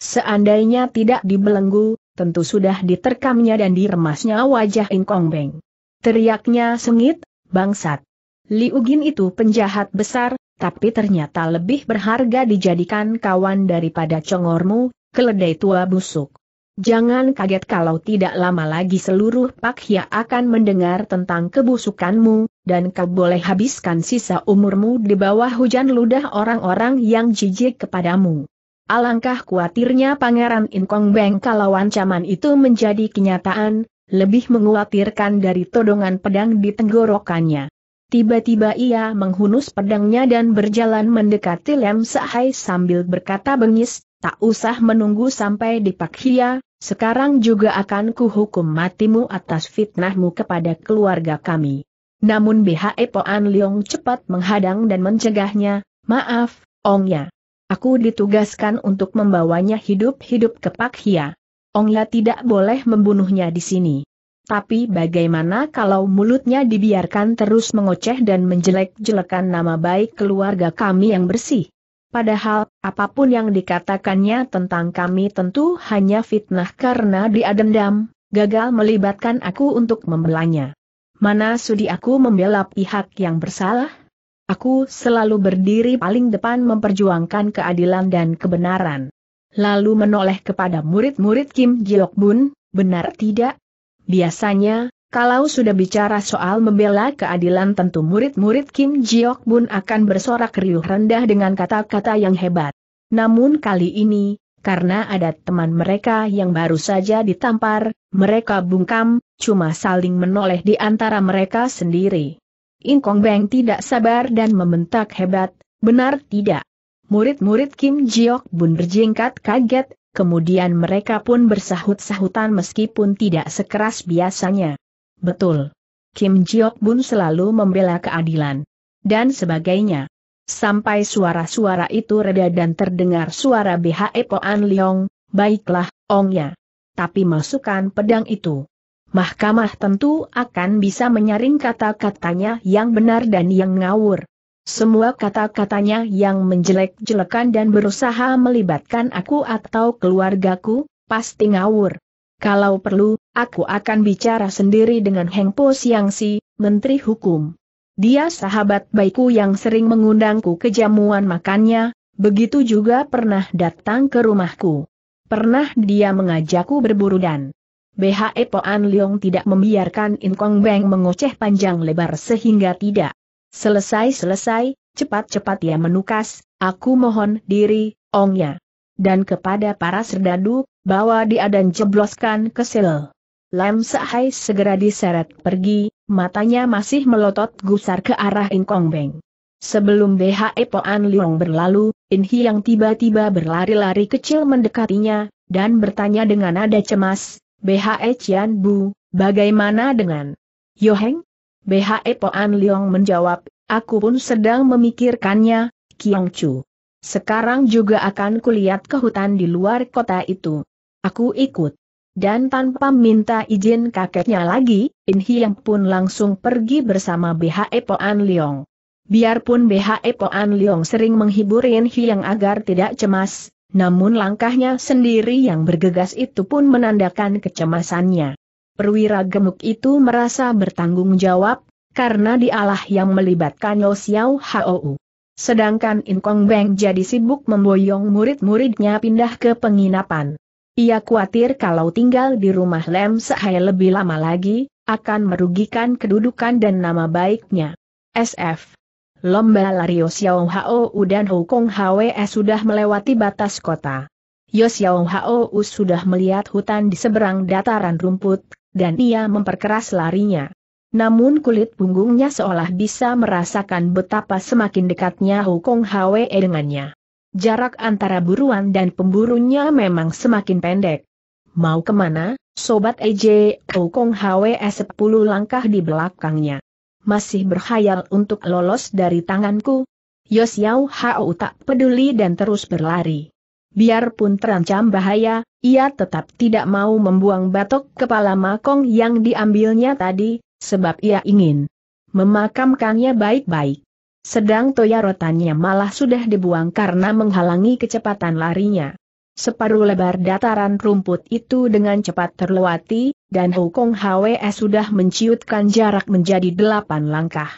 Speaker 1: Seandainya tidak dibelenggu, tentu sudah diterkamnya dan diremasnya wajah Inkong Beng. Teriaknya sengit, bangsat. Liugin itu penjahat besar, tapi ternyata lebih berharga dijadikan kawan daripada congormu, keledai tua busuk. Jangan kaget kalau tidak lama lagi seluruh Hia akan mendengar tentang kebusukanmu, dan kau boleh habiskan sisa umurmu di bawah hujan ludah orang-orang yang jijik kepadamu. Alangkah khawatirnya Pangeran Inkong Beng kalau ancaman itu menjadi kenyataan, lebih menguatirkan dari todongan pedang di tenggorokannya. Tiba-tiba ia menghunus pedangnya dan berjalan mendekati Lem Sahai sambil berkata bengis, Tak usah menunggu sampai di Pakhia, sekarang juga akan kuhukum matimu atas fitnahmu kepada keluarga kami. Namun BHE Poan Leong cepat menghadang dan mencegahnya, maaf, Ong Ya. Aku ditugaskan untuk membawanya hidup-hidup ke Pak Hia. Ong Ya tidak boleh membunuhnya di sini. Tapi bagaimana kalau mulutnya dibiarkan terus mengoceh dan menjelek-jelekan nama baik keluarga kami yang bersih? Padahal, apapun yang dikatakannya tentang kami tentu hanya fitnah karena dia dendam, gagal melibatkan aku untuk membelanya. Mana sudi aku membela pihak yang bersalah? Aku selalu berdiri paling depan memperjuangkan keadilan dan kebenaran. Lalu menoleh kepada murid-murid Kim Jilok Bun, benar tidak? Biasanya, kalau sudah bicara soal membela keadilan tentu murid-murid Kim Jiok Bun akan bersorak riuh rendah dengan kata-kata yang hebat. Namun kali ini, karena ada teman mereka yang baru saja ditampar, mereka bungkam, cuma saling menoleh di antara mereka sendiri. Ingkong Beng tidak sabar dan membentak hebat, benar tidak? Murid-murid Kim Jiok Bun berjingkat kaget, kemudian mereka pun bersahut-sahutan meskipun tidak sekeras biasanya. Betul. Kim Jiok Bun selalu membela keadilan. Dan sebagainya. Sampai suara-suara itu reda dan terdengar suara BHE Poan Leong, baiklah, ongnya. Tapi masukkan pedang itu. Mahkamah tentu akan bisa menyaring kata-katanya yang benar dan yang ngawur. Semua kata-katanya yang menjelek-jelekan dan berusaha melibatkan aku atau keluargaku, pasti ngawur. Kalau perlu, aku akan bicara sendiri dengan Heng Po Siang Si, Menteri Hukum. Dia sahabat baikku yang sering mengundangku ke jamuan makannya, begitu juga pernah datang ke rumahku. Pernah dia mengajakku berburu dan BHE Poan Leong tidak membiarkan Inkong Beng mengoceh panjang lebar sehingga tidak selesai-selesai, cepat-cepat ia menukas, aku mohon diri, ongnya dan kepada para serdadu, bahwa dia dan jebloskan ke sel. Lam Sahai segera diseret pergi, matanya masih melotot gusar ke arah Inkong Beng. Sebelum BHE Poan Liong berlalu, In yang tiba-tiba berlari-lari kecil mendekatinya, dan bertanya dengan nada cemas, BHE Cian Bu, bagaimana dengan Yoheng? BHE Poan Liong menjawab, aku pun sedang memikirkannya, Kiang Chu. Sekarang juga akan kulihat ke hutan di luar kota itu. Aku ikut. Dan tanpa minta izin kakeknya lagi, In Hiang pun langsung pergi bersama BHE Poan Leong. Biarpun BHE Poan Leong sering menghibur In Hiang agar tidak cemas, namun langkahnya sendiri yang bergegas itu pun menandakan kecemasannya. Perwira gemuk itu merasa bertanggung jawab, karena dialah yang melibatkan Yosiao Hou. Sedangkan Inkong Beng jadi sibuk memboyong murid-muridnya pindah ke penginapan. Ia khawatir kalau tinggal di rumah Lem Sehai lebih lama lagi, akan merugikan kedudukan dan nama baiknya. SF Lomba lari Yosiao Hao dan Hukong Hwe sudah melewati batas kota. Yosiao Hao sudah melihat hutan di seberang dataran rumput, dan ia memperkeras larinya. Namun kulit punggungnya seolah bisa merasakan betapa semakin dekatnya Hukong Hwe dengannya. Jarak antara buruan dan pemburunya memang semakin pendek. Mau kemana, Sobat EJ, Hukong Hwe 10 langkah di belakangnya. Masih berhayal untuk lolos dari tanganku? Yosiao Hau tak peduli dan terus berlari. Biarpun terancam bahaya, ia tetap tidak mau membuang batok kepala Makong yang diambilnya tadi, sebab ia ingin memakamkannya baik-baik. Sedang toya rotannya malah sudah dibuang karena menghalangi kecepatan larinya. Separuh lebar dataran rumput itu dengan cepat terlewati, dan Hukong HWE sudah menciutkan jarak menjadi delapan langkah.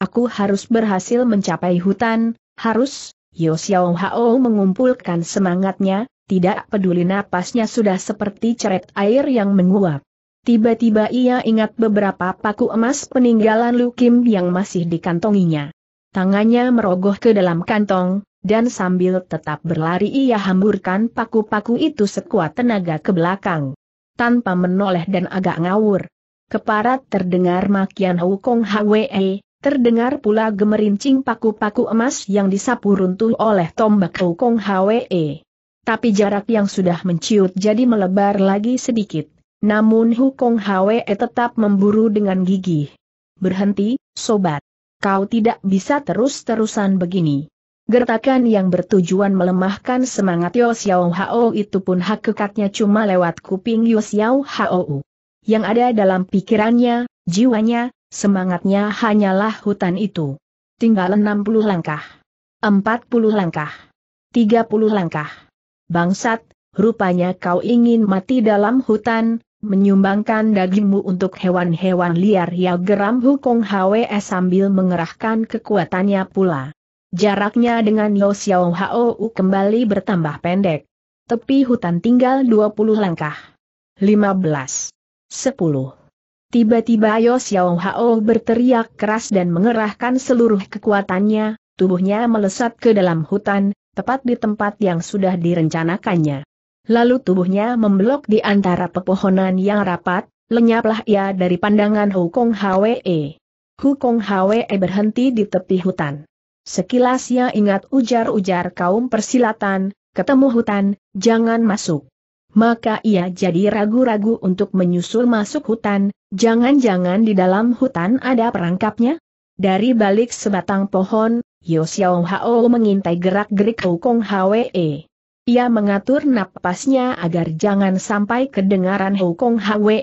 Speaker 1: Aku harus berhasil mencapai hutan, harus, Yo Xiao Hao mengumpulkan semangatnya, tidak peduli napasnya sudah seperti ceret air yang menguap. Tiba-tiba ia ingat beberapa paku emas peninggalan Lukim yang masih dikantonginya. Tangannya merogoh ke dalam kantong, dan sambil tetap berlari ia hamburkan paku-paku itu sekuat tenaga ke belakang. Tanpa menoleh dan agak ngawur. Keparat terdengar makian hukong HWE, terdengar pula gemerincing paku-paku emas yang disapu runtuh oleh tombak hukong HWE. Tapi jarak yang sudah menciut jadi melebar lagi sedikit. Namun Hukong Hwe e tetap memburu dengan gigih. Berhenti, sobat. Kau tidak bisa terus-terusan begini. Gertakan yang bertujuan melemahkan semangat Yo Xiao Hao itu pun hakikatnya cuma lewat kuping Yo Xiao Hao. Yang ada dalam pikirannya, jiwanya, semangatnya hanyalah hutan itu. Tinggal 60 langkah. 40 langkah. 30 langkah. Bangsat, rupanya kau ingin mati dalam hutan, menyumbangkan dagingmu untuk hewan-hewan liar ya geram Hukong Hwe sambil mengerahkan kekuatannya pula. Jaraknya dengan Yo Xiao Hou kembali bertambah pendek. Tepi hutan tinggal 20 langkah. 15. 10. Tiba-tiba Yo Xiao Hou berteriak keras dan mengerahkan seluruh kekuatannya, tubuhnya melesat ke dalam hutan, tepat di tempat yang sudah direncanakannya. Lalu tubuhnya memblok di antara pepohonan yang rapat, lenyaplah ia dari pandangan Hukong Hwe. Hukong Hwe berhenti di tepi hutan. Sekilas ia ingat ujar-ujar kaum persilatan, ketemu hutan, jangan masuk. Maka ia jadi ragu-ragu untuk menyusul masuk hutan, jangan-jangan di dalam hutan ada perangkapnya? Dari balik sebatang pohon, Yosiao Hao mengintai gerak-gerik Hukong Hwe. Ia mengatur napasnya agar jangan sampai kedengaran Hukong Hwe,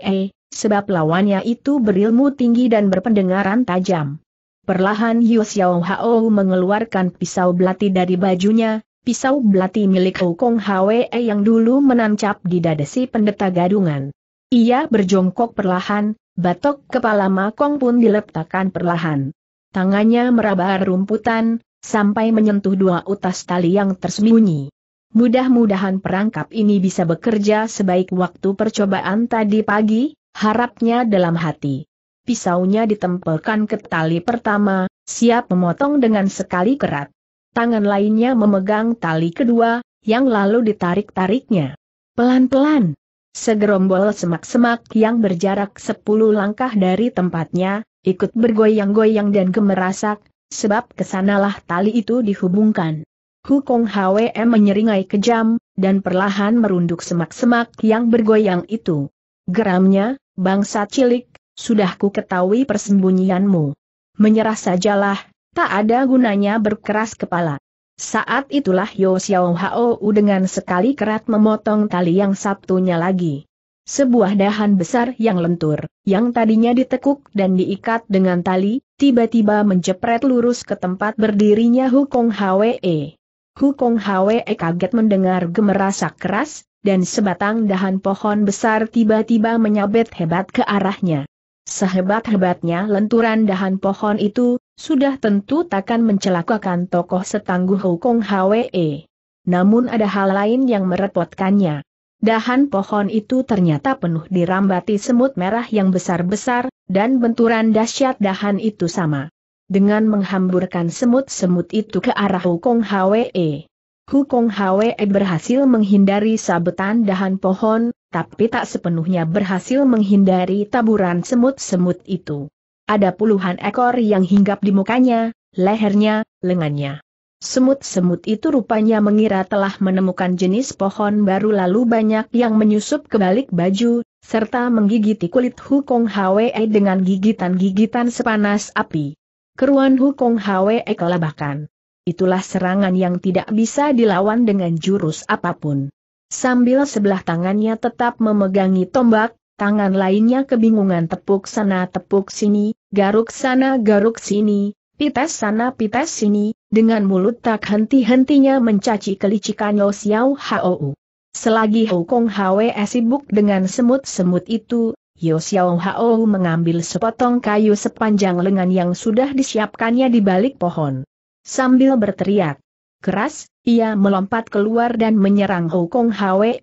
Speaker 1: sebab lawannya itu berilmu tinggi dan berpendengaran tajam. Perlahan Yu Xiao Hao mengeluarkan pisau belati dari bajunya, pisau belati milik Hukong Hwe yang dulu menancap di dada si pendeta gadungan. Ia berjongkok perlahan, batok kepala Makong pun diletakkan perlahan. Tangannya meraba rumputan, sampai menyentuh dua utas tali yang tersembunyi. Mudah-mudahan perangkap ini bisa bekerja sebaik waktu percobaan tadi pagi, harapnya dalam hati. Pisaunya ditempelkan ke tali pertama, siap memotong dengan sekali kerat. Tangan lainnya memegang tali kedua, yang lalu ditarik-tariknya. Pelan-pelan. Segerombol semak-semak yang berjarak sepuluh langkah dari tempatnya, ikut bergoyang-goyang dan gemerasak, sebab kesanalah tali itu dihubungkan. Hukong HWM menyeringai kejam, dan perlahan merunduk semak-semak yang bergoyang itu. Geramnya, bangsa cilik, sudah ku ketahui persembunyianmu. Menyerah sajalah, tak ada gunanya berkeras kepala. Saat itulah Yo Xiao Hao dengan sekali kerat memotong tali yang sabtunya lagi. Sebuah dahan besar yang lentur, yang tadinya ditekuk dan diikat dengan tali, tiba-tiba menjepret lurus ke tempat berdirinya Hukong Hwe. E. Hukong Hwe e kaget mendengar gemerasak keras, dan sebatang dahan pohon besar tiba-tiba menyabet hebat ke arahnya. Sehebat-hebatnya lenturan dahan pohon itu, sudah tentu takkan mencelakakan tokoh setangguh Hukong Hwe. E. Namun ada hal lain yang merepotkannya. Dahan pohon itu ternyata penuh dirambati semut merah yang besar-besar, dan benturan dahsyat dahan itu sama dengan menghamburkan semut-semut itu ke arah Hukong Hwe. Hukong Hwe berhasil menghindari sabetan dahan pohon, tapi tak sepenuhnya berhasil menghindari taburan semut-semut itu. Ada puluhan ekor yang hinggap di mukanya, lehernya, lengannya. Semut-semut itu rupanya mengira telah menemukan jenis pohon baru lalu banyak yang menyusup ke balik baju, serta menggigiti kulit Hukong Hwe dengan gigitan-gigitan sepanas api keruan Hukong Hwe Ekala bahkan. Itulah serangan yang tidak bisa dilawan dengan jurus apapun. Sambil sebelah tangannya tetap memegangi tombak, tangan lainnya kebingungan tepuk sana tepuk sini, garuk sana garuk sini, pites sana pites sini, dengan mulut tak henti-hentinya mencaci kelicikan Yosiao Hou. Selagi Hukong Hwe sibuk dengan semut-semut itu, Yo Xiao Hao mengambil sepotong kayu sepanjang lengan yang sudah disiapkannya di balik pohon. Sambil berteriak keras, ia melompat keluar dan menyerang Hukong Hwe.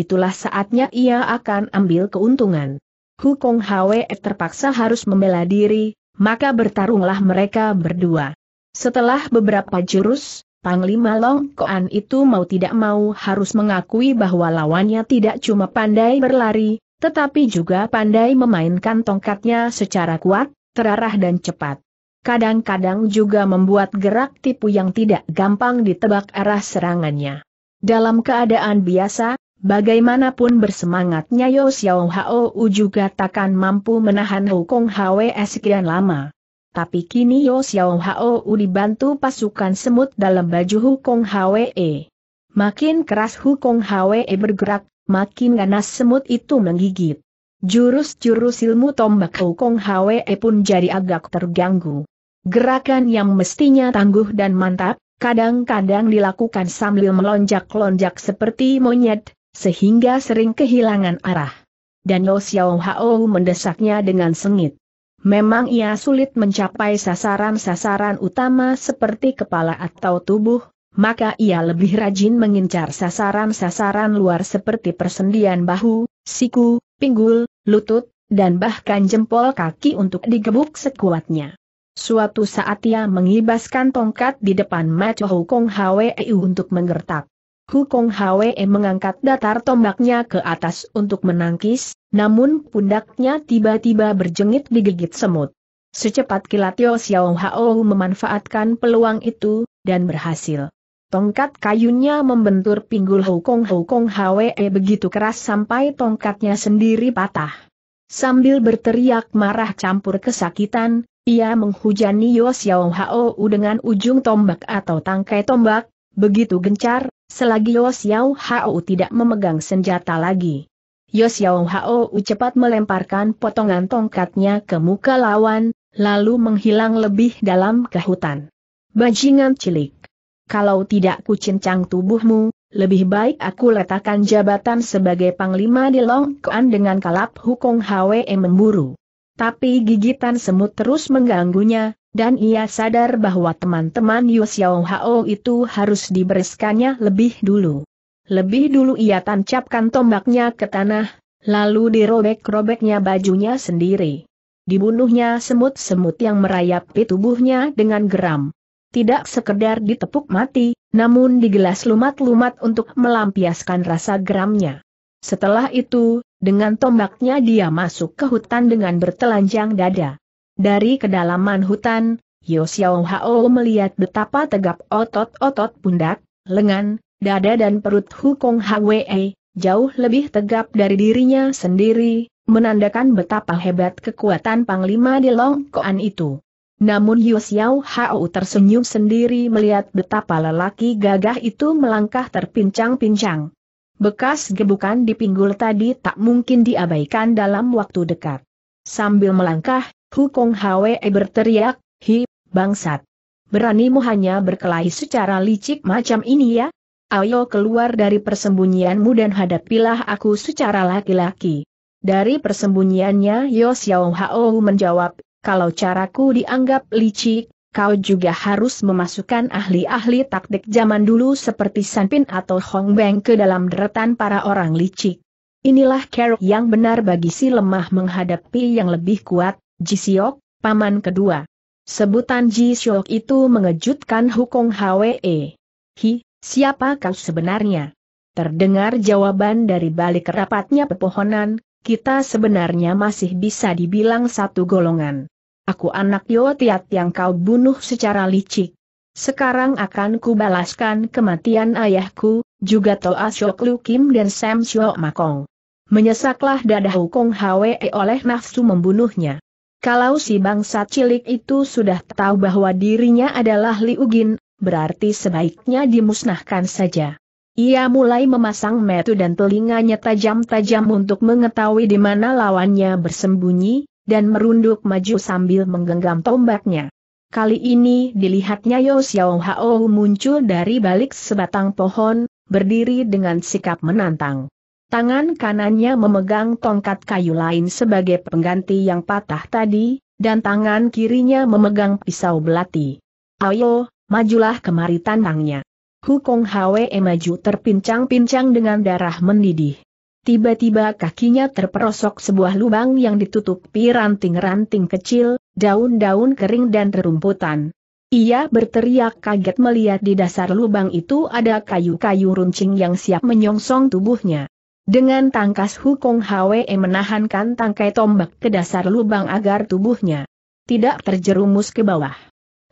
Speaker 1: Itulah saatnya ia akan ambil keuntungan. Hukong Hwe terpaksa harus membela diri, maka bertarunglah mereka berdua. Setelah beberapa jurus, Panglima Long Koan itu mau tidak mau harus mengakui bahwa lawannya tidak cuma pandai berlari, tetapi juga pandai memainkan tongkatnya secara kuat, terarah dan cepat. Kadang-kadang juga membuat gerak tipu yang tidak gampang ditebak arah serangannya. Dalam keadaan biasa, bagaimanapun bersemangatnya Yo Xiao Hao juga takkan mampu menahan Hukong HWS sekian lama. Tapi kini Yo Xiao Hao dibantu pasukan semut dalam baju Hukong Hwe. Makin keras Hukong Hwe bergerak, makin ganas semut itu menggigit. Jurus-jurus ilmu tombak Kong Hwe pun jadi agak terganggu. Gerakan yang mestinya tangguh dan mantap, kadang-kadang dilakukan sambil melonjak-lonjak seperti monyet, sehingga sering kehilangan arah. Dan Lo Xiao Hao mendesaknya dengan sengit. Memang ia sulit mencapai sasaran-sasaran utama seperti kepala atau tubuh, maka ia lebih rajin mengincar sasaran-sasaran luar seperti persendian bahu, siku, pinggul, lutut, dan bahkan jempol kaki untuk digebuk sekuatnya. Suatu saat ia mengibaskan tongkat di depan Macho Hukong Hwe e untuk menggertak. Hukong Hwe e mengangkat datar tombaknya ke atas untuk menangkis, namun pundaknya tiba-tiba berjengit digigit semut. Secepat kilat Yo Xiao Hao memanfaatkan peluang itu, dan berhasil. Tongkat kayunya membentur pinggul hukong hukong Hwe eh, begitu keras sampai tongkatnya sendiri patah. Sambil berteriak marah campur kesakitan, ia menghujani Yo Xiao Hao dengan ujung tombak atau tangkai tombak, begitu gencar, selagi Yo Xiao Hao tidak memegang senjata lagi. Yo Xiao Hao cepat melemparkan potongan tongkatnya ke muka lawan, lalu menghilang lebih dalam ke hutan. Bajingan cilik kalau tidak kucincang tubuhmu, lebih baik aku letakkan jabatan sebagai panglima di Kuan dengan kalap Hukong Hwe memburu. Tapi gigitan semut terus mengganggunya, dan ia sadar bahwa teman-teman Yu Xiao Hao itu harus dibereskannya lebih dulu. Lebih dulu ia tancapkan tombaknya ke tanah, lalu dirobek-robeknya bajunya sendiri. Dibunuhnya semut-semut yang merayap tubuhnya dengan geram tidak sekedar ditepuk mati, namun digelas lumat-lumat untuk melampiaskan rasa geramnya. Setelah itu, dengan tombaknya dia masuk ke hutan dengan bertelanjang dada. Dari kedalaman hutan, Yo Xiao Hao melihat betapa tegap otot-otot pundak, lengan, dada dan perut Hukong Hwe, jauh lebih tegap dari dirinya sendiri, menandakan betapa hebat kekuatan Panglima di Koan itu. Namun Yu Xiao Hao tersenyum sendiri melihat betapa lelaki gagah itu melangkah terpincang-pincang. Bekas gebukan di pinggul tadi tak mungkin diabaikan dalam waktu dekat. Sambil melangkah, Hukong Hwe berteriak, Hi, bangsat. Beranimu hanya berkelahi secara licik macam ini ya? Ayo keluar dari persembunyianmu dan hadapilah aku secara laki-laki. Dari persembunyiannya Yosiao Hao menjawab, kalau caraku dianggap licik, kau juga harus memasukkan ahli-ahli taktik zaman dulu seperti Sanpin atau Hong Beng ke dalam deretan para orang licik. Inilah kerok yang benar bagi si lemah menghadapi yang lebih kuat, Jisiok, paman kedua. Sebutan Jisiok itu mengejutkan Hukong Hwe. Hi, siapa kau sebenarnya? Terdengar jawaban dari balik rapatnya pepohonan, kita sebenarnya masih bisa dibilang satu golongan. Aku anak Yotiat yang kau bunuh secara licik. Sekarang akan kubalaskan kematian ayahku, juga Toa Syok Lu Kim dan Sam Syok Makong. Menyesaklah dada Hukong Hwe oleh nafsu membunuhnya. Kalau si bangsa cilik itu sudah tahu bahwa dirinya adalah Liugin, berarti sebaiknya dimusnahkan saja. Ia mulai memasang metu dan telinganya tajam-tajam untuk mengetahui di mana lawannya bersembunyi, dan merunduk maju sambil menggenggam tombaknya. Kali ini dilihatnya Yo Xiao Hao muncul dari balik sebatang pohon, berdiri dengan sikap menantang. Tangan kanannya memegang tongkat kayu lain sebagai pengganti yang patah tadi, dan tangan kirinya memegang pisau belati. Ayo, majulah kemari tantangnya. Hukong Hwe maju terpincang-pincang dengan darah mendidih. Tiba-tiba kakinya terperosok sebuah lubang yang ditutupi ranting-ranting kecil, daun-daun kering dan rerumputan. Ia berteriak kaget melihat di dasar lubang itu ada kayu-kayu runcing yang siap menyongsong tubuhnya. Dengan tangkas Hukong Hwe menahankan tangkai tombak ke dasar lubang agar tubuhnya tidak terjerumus ke bawah.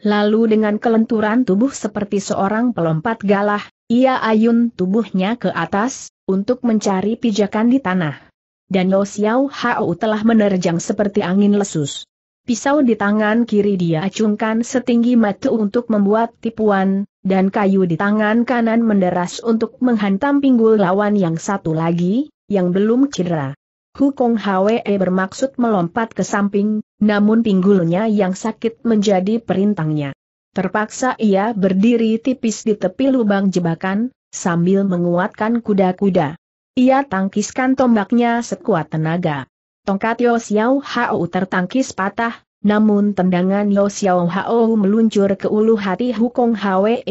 Speaker 1: Lalu dengan kelenturan tubuh seperti seorang pelompat galah, ia ayun tubuhnya ke atas, untuk mencari pijakan di tanah. Dan Lo Xiao Hao telah menerjang seperti angin lesus. Pisau di tangan kiri dia acungkan setinggi mata untuk membuat tipuan, dan kayu di tangan kanan menderas untuk menghantam pinggul lawan yang satu lagi, yang belum cedera. Hukong Hwe bermaksud melompat ke samping, namun pinggulnya yang sakit menjadi perintangnya. Terpaksa ia berdiri tipis di tepi lubang jebakan, sambil menguatkan kuda-kuda. Ia tangkiskan tombaknya sekuat tenaga. Tongkat Yo Xiao Hao tertangkis patah, namun tendangan Yo Xiao Hao meluncur ke ulu hati Hukong Hwe.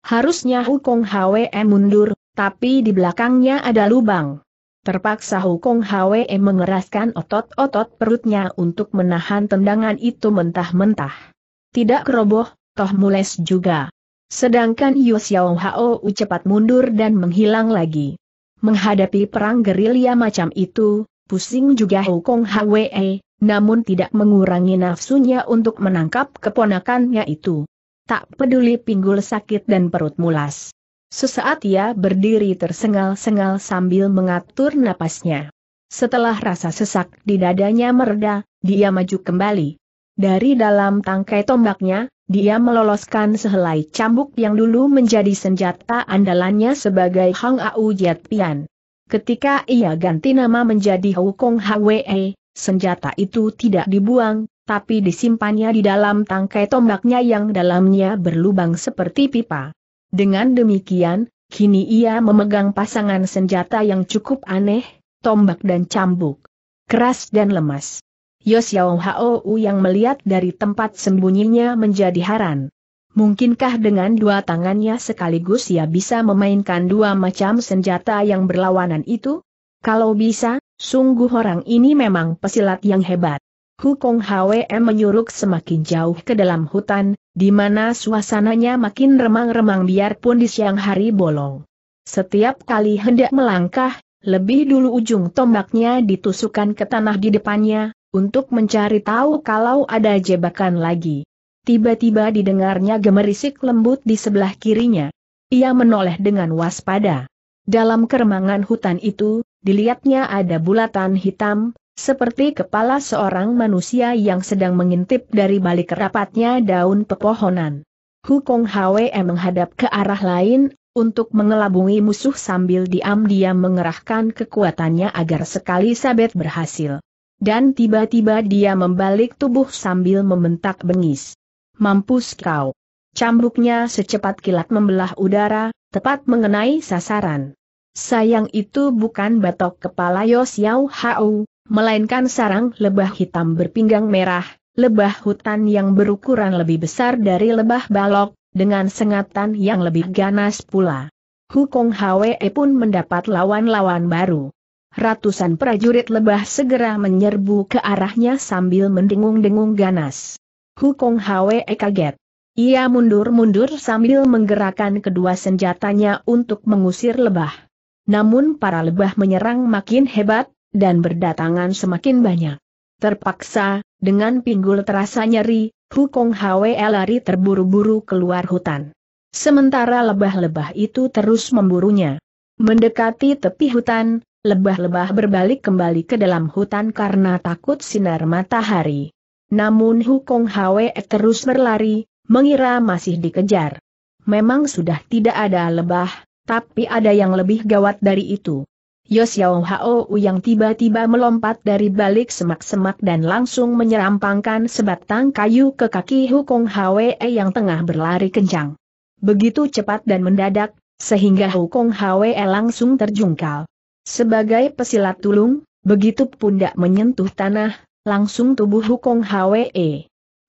Speaker 1: Harusnya Hukong Hwe mundur, tapi di belakangnya ada lubang. Terpaksa Hukong Hwe mengeraskan otot-otot perutnya untuk menahan tendangan itu mentah-mentah. Tidak keroboh, toh mules juga. Sedangkan Yu Xiao Hao cepat mundur dan menghilang lagi. Menghadapi perang gerilya macam itu, pusing juga Hou Kong Hwe, namun tidak mengurangi nafsunya untuk menangkap keponakannya itu. Tak peduli pinggul sakit dan perut mulas. Sesaat ia berdiri tersengal-sengal sambil mengatur napasnya. Setelah rasa sesak di dadanya mereda, dia maju kembali. Dari dalam tangkai tombaknya, dia meloloskan sehelai cambuk yang dulu menjadi senjata andalannya sebagai Hang Au Jiat Pian. Ketika ia ganti nama menjadi Hukong Hwe, senjata itu tidak dibuang, tapi disimpannya di dalam tangkai tombaknya yang dalamnya berlubang seperti pipa. Dengan demikian, kini ia memegang pasangan senjata yang cukup aneh, tombak dan cambuk. Keras dan lemas. Yosiao Hou yang melihat dari tempat sembunyinya menjadi heran. Mungkinkah dengan dua tangannya sekaligus ia bisa memainkan dua macam senjata yang berlawanan itu? Kalau bisa, sungguh orang ini memang pesilat yang hebat. Hukong HWM menyuruk semakin jauh ke dalam hutan, di mana suasananya makin remang-remang biarpun di siang hari bolong. Setiap kali hendak melangkah, lebih dulu ujung tombaknya ditusukkan ke tanah di depannya, untuk mencari tahu kalau ada jebakan lagi. Tiba-tiba didengarnya gemerisik lembut di sebelah kirinya. Ia menoleh dengan waspada. Dalam keremangan hutan itu, dilihatnya ada bulatan hitam, seperti kepala seorang manusia yang sedang mengintip dari balik rapatnya daun pepohonan. Hukong Hwe menghadap ke arah lain, untuk mengelabungi musuh sambil diam-diam mengerahkan kekuatannya agar sekali sabet berhasil. Dan tiba-tiba dia membalik tubuh sambil membentak bengis. Mampus kau! Cambuknya secepat kilat membelah udara, tepat mengenai sasaran. Sayang itu bukan batok kepala Yos Yao Hao, melainkan sarang lebah hitam berpinggang merah, lebah hutan yang berukuran lebih besar dari lebah balok, dengan sengatan yang lebih ganas pula. Hukong Hwe pun mendapat lawan-lawan baru ratusan prajurit lebah segera menyerbu ke arahnya sambil mendengung-dengung ganas. Hukong Hwe e kaget. Ia mundur-mundur sambil menggerakkan kedua senjatanya untuk mengusir lebah. Namun para lebah menyerang makin hebat, dan berdatangan semakin banyak. Terpaksa, dengan pinggul terasa nyeri, Hukong Hwe e lari terburu-buru keluar hutan. Sementara lebah-lebah itu terus memburunya. Mendekati tepi hutan, lebah-lebah berbalik kembali ke dalam hutan karena takut sinar matahari. Namun Hukong Hwe terus berlari, mengira masih dikejar. Memang sudah tidak ada lebah, tapi ada yang lebih gawat dari itu. Yosiao Hao yang tiba-tiba melompat dari balik semak-semak dan langsung menyerampangkan sebatang kayu ke kaki Hukong Hwe yang tengah berlari kencang. Begitu cepat dan mendadak, sehingga Hukong Hwe langsung terjungkal. Sebagai pesilat tulung, begitu pundak menyentuh tanah, langsung tubuh Hukong Hwe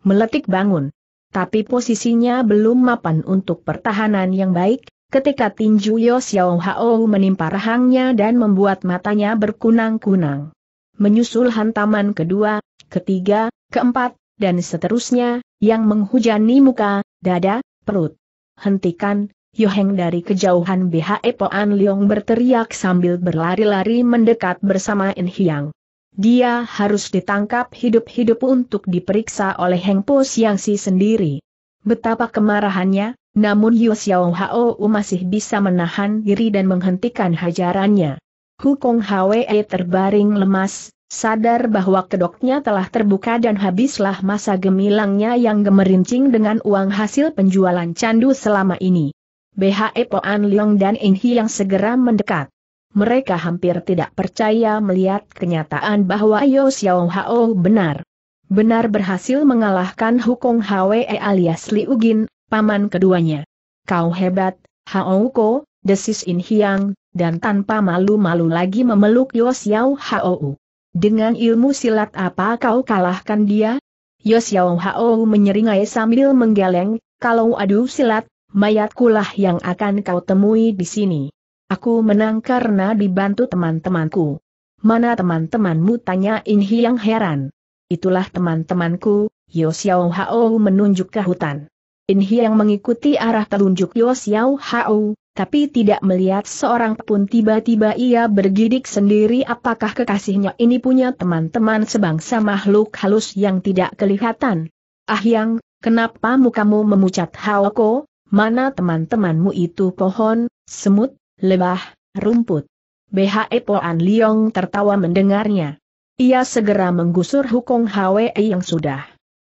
Speaker 1: meletik bangun. Tapi posisinya belum mapan untuk pertahanan yang baik, ketika tinju Yo Xiao Hao menimpa rahangnya dan membuat matanya berkunang-kunang. Menyusul hantaman kedua, ketiga, keempat, dan seterusnya, yang menghujani muka, dada, perut. Hentikan, Yoheng dari kejauhan BHE Poan Leong berteriak sambil berlari-lari mendekat bersama In Hiang. Dia harus ditangkap hidup-hidup untuk diperiksa oleh Heng Po Siang Si sendiri. Betapa kemarahannya, namun Yu Xiao Hao masih bisa menahan diri dan menghentikan hajarannya. Hukong Hwe terbaring lemas, sadar bahwa kedoknya telah terbuka dan habislah masa gemilangnya yang gemerincing dengan uang hasil penjualan candu selama ini. BHE Poan Leong dan In Hi yang segera mendekat. Mereka hampir tidak percaya melihat kenyataan bahwa Yo Xiao Hao benar. Benar berhasil mengalahkan Hukong Hwe alias Liu Gin, paman keduanya. Kau hebat, Hao Ko, desis In Hiang, dan tanpa malu-malu lagi memeluk Yo Xiao Hao. Dengan ilmu silat apa kau kalahkan dia? Yo Xiao Hao menyeringai sambil menggeleng, kalau adu silat, mayatkulah yang akan kau temui di sini. Aku menang karena dibantu teman-temanku. Mana teman-temanmu tanya In yang heran. Itulah teman-temanku, Yo Xiao Hao menunjuk ke hutan. In yang mengikuti arah telunjuk Yo Xiao Hao, tapi tidak melihat seorang pun tiba-tiba ia bergidik sendiri apakah kekasihnya ini punya teman-teman sebangsa makhluk halus yang tidak kelihatan. Ah Yang, kenapa mukamu memucat Hao Ko? mana teman-temanmu itu pohon, semut, lebah, rumput. BHE Poan Liong tertawa mendengarnya. Ia segera menggusur Hukong Hwe yang sudah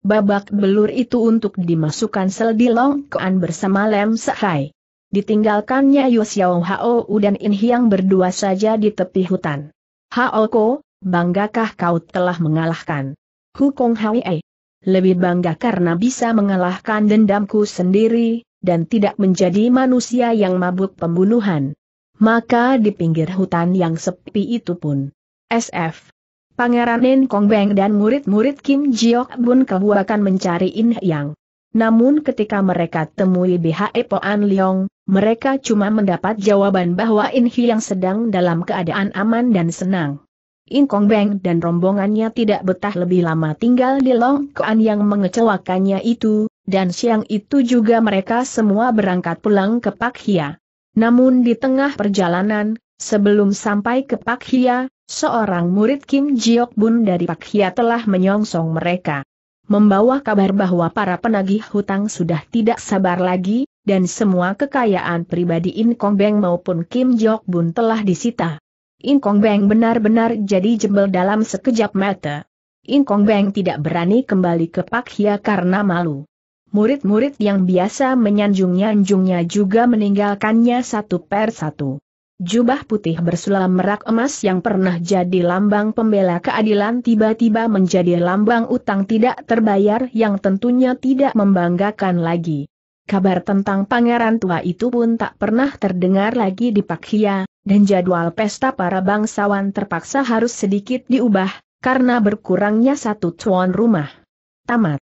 Speaker 1: babak belur itu untuk dimasukkan sel di long longkoan bersama Lem Sehai. Ditinggalkannya Yu Xiao Hao dan In Hiang berdua saja di tepi hutan. Hao Ko, banggakah kau telah mengalahkan? Hukong Hwe. Lebih bangga karena bisa mengalahkan dendamku sendiri, dan tidak menjadi manusia yang mabuk pembunuhan. Maka di pinggir hutan yang sepi itu pun, SF. Pangeran In Kong Beng dan murid-murid Kim Jiok Bun kebuakan mencari In Yang. Namun ketika mereka temui BHE Poan Leong, mereka cuma mendapat jawaban bahwa In Hyang sedang dalam keadaan aman dan senang. In Kong Beng dan rombongannya tidak betah lebih lama tinggal di Long Kuan yang mengecewakannya itu, dan siang itu juga mereka semua berangkat pulang ke Pak Hia. Namun di tengah perjalanan, sebelum sampai ke Pak Hia, seorang murid Kim Jiok Bun dari Pak Hia telah menyongsong mereka. Membawa kabar bahwa para penagih hutang sudah tidak sabar lagi, dan semua kekayaan pribadi In Kong Beng maupun Kim Jiok Bun telah disita. In Kong Beng benar-benar jadi jebel dalam sekejap mata. In Kong Beng tidak berani kembali ke Pak Hia karena malu murid-murid yang biasa menyanjung-nyanjungnya juga meninggalkannya satu per satu. Jubah putih bersulam merak emas yang pernah jadi lambang pembela keadilan tiba-tiba menjadi lambang utang tidak terbayar yang tentunya tidak membanggakan lagi. Kabar tentang pangeran tua itu pun tak pernah terdengar lagi di Pakhia, dan jadwal pesta para bangsawan terpaksa harus sedikit diubah, karena berkurangnya satu tuan rumah. Tamat.